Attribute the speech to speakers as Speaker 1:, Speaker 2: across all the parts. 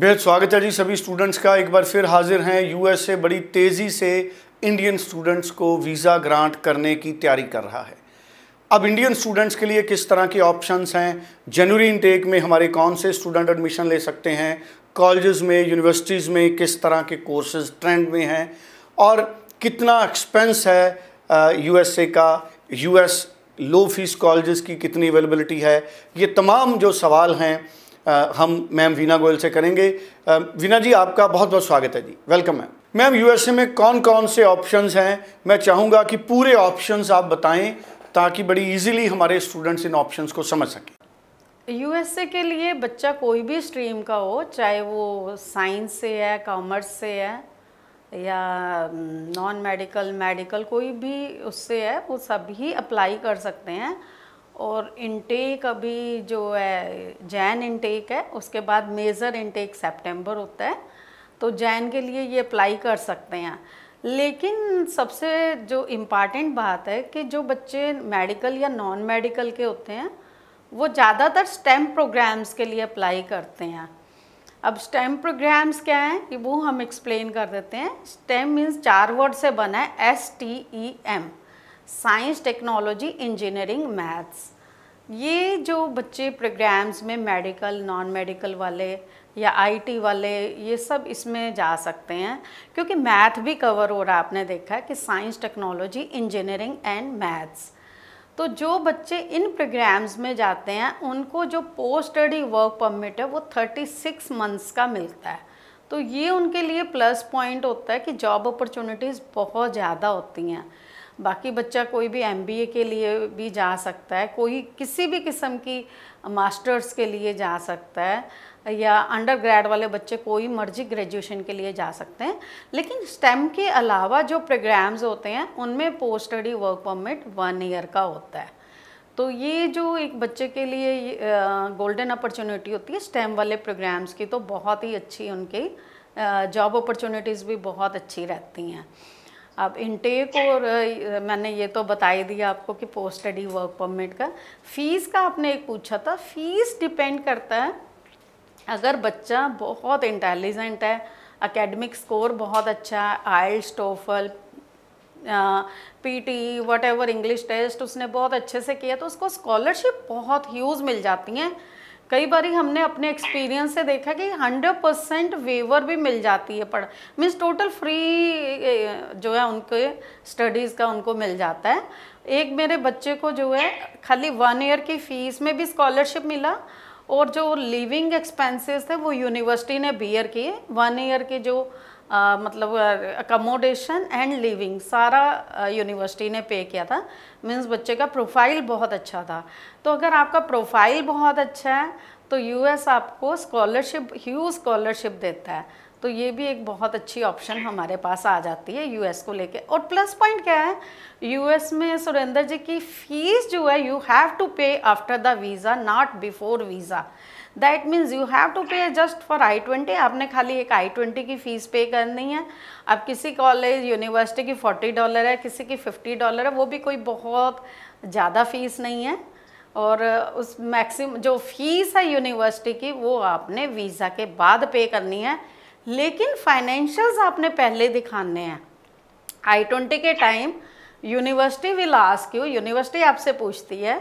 Speaker 1: बेहद स्वागत है जी सभी स्टूडेंट्स का एक बार फिर हाजिर हैं यूएसए बड़ी तेज़ी से इंडियन स्टूडेंट्स को वीज़ा ग्रांट करने की तैयारी कर रहा है अब इंडियन स्टूडेंट्स के लिए किस तरह के ऑप्शंस हैं जनवरी इनटेक में हमारे कौन से स्टूडेंट एडमिशन ले सकते हैं कॉलेजेस में यूनिवर्सिटीज़ में किस तरह के कोर्सेज ट्रेंड में हैं और कितना एक्सपेंस है यू का यू लो फीस कॉलेज की कितनी अवेलेबलिटी है ये तमाम जो सवाल हैं हम मैम वीना गोयल से करेंगे वीना जी आपका बहुत बहुत स्वागत है जी वेलकम मैम मैम यूएसए में कौन कौन से ऑप्शंस हैं मैं चाहूँगा कि पूरे ऑप्शंस आप बताएं ताकि बड़ी इजीली हमारे स्टूडेंट्स इन ऑप्शंस को समझ सकें
Speaker 2: यूएसए के लिए बच्चा कोई भी स्ट्रीम का हो चाहे वो साइंस से है कॉमर्स से है या नॉन मेडिकल मेडिकल कोई भी उससे है वो सभी अप्लाई कर सकते हैं और इनटेक अभी जो है जैन इनटेक है उसके बाद मेजर इनटेक सितंबर होता है तो जैन के लिए ये अप्लाई कर सकते हैं लेकिन सबसे जो इम्पॉर्टेंट बात है कि जो बच्चे मेडिकल या नॉन मेडिकल के होते हैं वो ज़्यादातर स्टेम प्रोग्राम्स के लिए अप्लाई करते हैं अब स्टेम प्रोग्राम्स क्या हैं कि वो हम एक्सप्लेन कर देते हैं स्टेम मीन्स चार वर्ड से बना है S T E M science technology engineering maths ये जो बच्चे प्रोग्राम्स में मेडिकल नॉन मेडिकल वाले या आईटी वाले ये सब इसमें जा सकते हैं क्योंकि मैथ भी कवर हो रहा है आपने देखा है कि science technology engineering and maths तो जो बच्चे इन प्रोग्राम्स में जाते हैं उनको जो पोस्ट स्टडी वर्क परमिट है वो 36 मंथ्स का मिलता है तो ये उनके लिए प्लस पॉइंट होता है कि जॉब अपॉर्चुनिटीज़ बहुत ज़्यादा होती हैं बाकी बच्चा कोई भी एम के लिए भी जा सकता है कोई किसी भी किस्म की मास्टर्स के लिए जा सकता है या अंडर ग्रेड वाले बच्चे कोई मर्जी ग्रेजुएशन के लिए जा सकते हैं लेकिन स्टेम के अलावा जो प्रोग्राम्स होते हैं उनमें post study work permit one year का होता है तो ये जो एक बच्चे के लिए गोल्डन अपॉर्चुनिटी होती है स्टेम वाले प्रोग्राम्स की तो बहुत ही अच्छी उनकी जॉब अपॉर्चुनिटीज़ भी बहुत अच्छी रहती हैं अब इनटेक और मैंने ये तो बता ही दिया आपको कि पोस्ट स्टडी वर्क परमिट का फ़ीस का आपने एक पूछा था फ़ीस डिपेंड करता है अगर बच्चा बहुत इंटेलिजेंट है एकेडमिक स्कोर बहुत अच्छा है IELTS TOEFL P T whatever English test उसने बहुत अच्छे से किया तो उसको स्कॉलरशिप बहुत ह्यूज मिल जाती हैं कई बार हमने अपने एक्सपीरियंस से देखा कि 100 परसेंट वेवर भी मिल जाती है पढ़ मीन्स टोटल फ्री जो है उनके स्टडीज़ का उनको मिल जाता है एक मेरे बच्चे को जो है खाली वन ईयर की फ़ीस में भी स्कॉलरशिप मिला और जो लिविंग एक्सपेंसेस थे वो यूनिवर्सिटी ने बियर किए वन ईयर के जो आ, मतलब अकोमोडेशन एंड लिविंग सारा यूनिवर्सिटी ने पे किया था मीन्स बच्चे का प्रोफाइल बहुत अच्छा था तो अगर आपका प्रोफाइल बहुत अच्छा है तो यूएस आपको स्कॉलरशिप ह्यूज स्कॉलरशिप देता है तो ये भी एक बहुत अच्छी ऑप्शन हमारे पास आ जाती है यूएस को लेके और प्लस पॉइंट क्या है यूएस में सुरेंद्र जी की फीस जो है you have to pay after the visa not before visa that means you have to pay just for I twenty आपने खाली एक आई ट्वेंटी की फ़ीस पे करनी है अब किसी कॉलेज यूनिवर्सिटी की फोर्टी डॉलर है किसी की फिफ्टी डॉलर है वो भी कोई बहुत ज़्यादा फीस नहीं है और उस मैक्सिम जो फीस है यूनिवर्सिटी की वो आपने वीज़ा के बाद पे करनी है लेकिन फाइनेंशियल्स आपने पहले दिखाने हैं आई ट्वेंटी के time university will ask you university आपसे पूछती है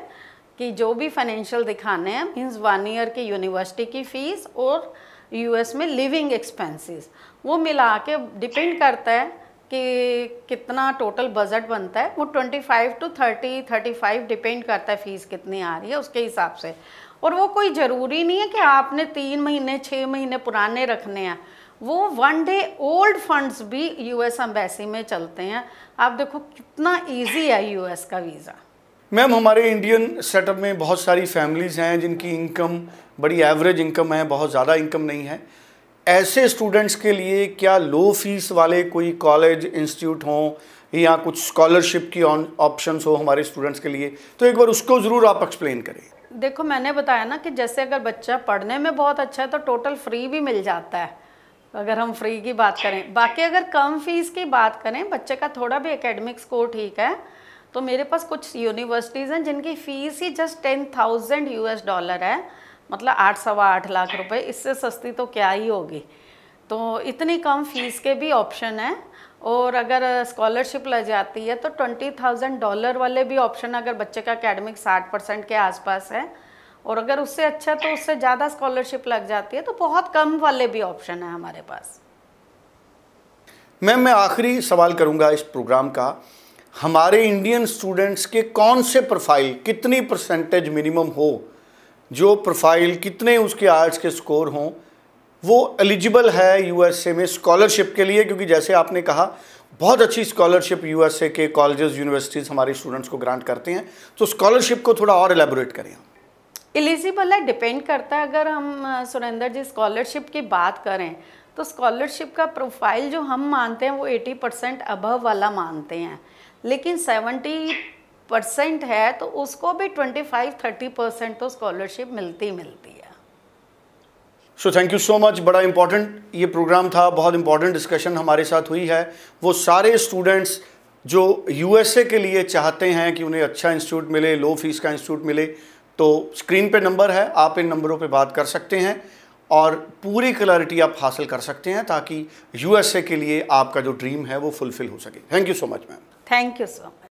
Speaker 2: कि जो भी फाइनेंशियल दिखाने हैं मीन्स वन ईयर की यूनिवर्सिटी की फ़ीस और यूएस में लिविंग एक्सपेंसेस वो मिला के डिपेंड करता है कि कितना टोटल बजट बनता है वो 25 टू 30 35 डिपेंड करता है फ़ीस कितनी आ रही है उसके हिसाब से और वो कोई ज़रूरी नहीं है कि आपने तीन महीने छः महीने पुराने रखने हैं वो वन डे ओल्ड फंड्स भी यूएस एम्बेसी में चलते हैं आप देखो कितना इजी है यूएस का वीज़ा
Speaker 1: मैम हमारे इंडियन सेटअप में बहुत सारी फैमिलीज़ हैं जिनकी इनकम बड़ी एवरेज इनकम है बहुत ज़्यादा इनकम नहीं है ऐसे स्टूडेंट्स के लिए क्या लो फीस वाले कोई कॉलेज इंस्टीट्यूट हों या कुछ स्कॉलरशिप की ऑप्शंस हो हमारे स्टूडेंट्स के लिए तो एक बार उसको ज़रूर आप एक्सप्लेन करें
Speaker 2: देखो मैंने बताया ना कि जैसे अगर बच्चा पढ़ने में बहुत अच्छा है तो टोटल फ्री भी मिल जाता है तो अगर हम फ्री की बात करें बाकी अगर कम फीस की बात करें बच्चे का थोड़ा भी एकेडमिक स्कोर ठीक है तो मेरे पास कुछ यूनिवर्सिटीज़ हैं जिनकी फ़ीस ही just ten thousand U dollar है मतलब आठ सवा आठ लाख रुपए इससे सस्ती तो क्या ही होगी तो इतनी कम फीस के भी ऑप्शन हैं और अगर स्कॉलरशिप लग जाती है तो ट्वेंटी थाउजेंड डॉलर वाले भी ऑप्शन अगर बच्चे का अकेडमिक साठ परसेंट के आसपास है और अगर उससे अच्छा तो उससे ज़्यादा स्कॉलरशिप लग जाती है तो बहुत कम वाले भी ऑप्शन है हमारे पास
Speaker 1: मैम मैं आखिरी सवाल करूंगा इस प्रोग्राम का हमारे इंडियन स्टूडेंट्स के कौन से प्रोफाइल कितनी परसेंटेज मिनिमम हो जो प्रोफाइल कितने उसके आर्ट्स के स्कोर हों वो एलिजिबल है यूएसए में स्कॉलरशिप के लिए क्योंकि जैसे आपने कहा बहुत अच्छी स्कॉलरशिप यूएसए के कॉलेजेस यूनिवर्सिटीज़ हमारे स्टूडेंट्स को ग्रांट करते हैं तो स्कॉलरशिप को थोड़ा और एलेबोरेट करें
Speaker 2: एलिजिबल है डिपेंड करता है अगर हम सुरेंद्र जी स्कॉलरशिप की बात करें तो स्कॉलरशिप का प्रोफाइल जो हम मानते हैं वो 80 परसेंट अभव वाला मानते हैं लेकिन 70 परसेंट है तो उसको भी 25-30 परसेंट तो स्कॉलरशिप मिलती मिलती है
Speaker 1: so thank you so much बड़ा इम्पॉर्टेंट ये प्रोग्राम था बहुत इम्पॉर्टेंट डिस्कशन हमारे साथ हुई है वो सारे स्टूडेंट्स जो यूएसए के लिए चाहते हैं कि उन्हें अच्छा इंस्टीट्यूट मिले लो फीस का इंस्टीट्यूट मिले तो स्क्रीन पे नंबर है आप इन नंबरों पे बात कर सकते हैं और पूरी क्लैरिटी आप हासिल कर सकते हैं ताकि यूएसए के लिए आपका जो ड्रीम है वो फुलफ़िल हो सके thank you so much ma'am
Speaker 2: thank you so much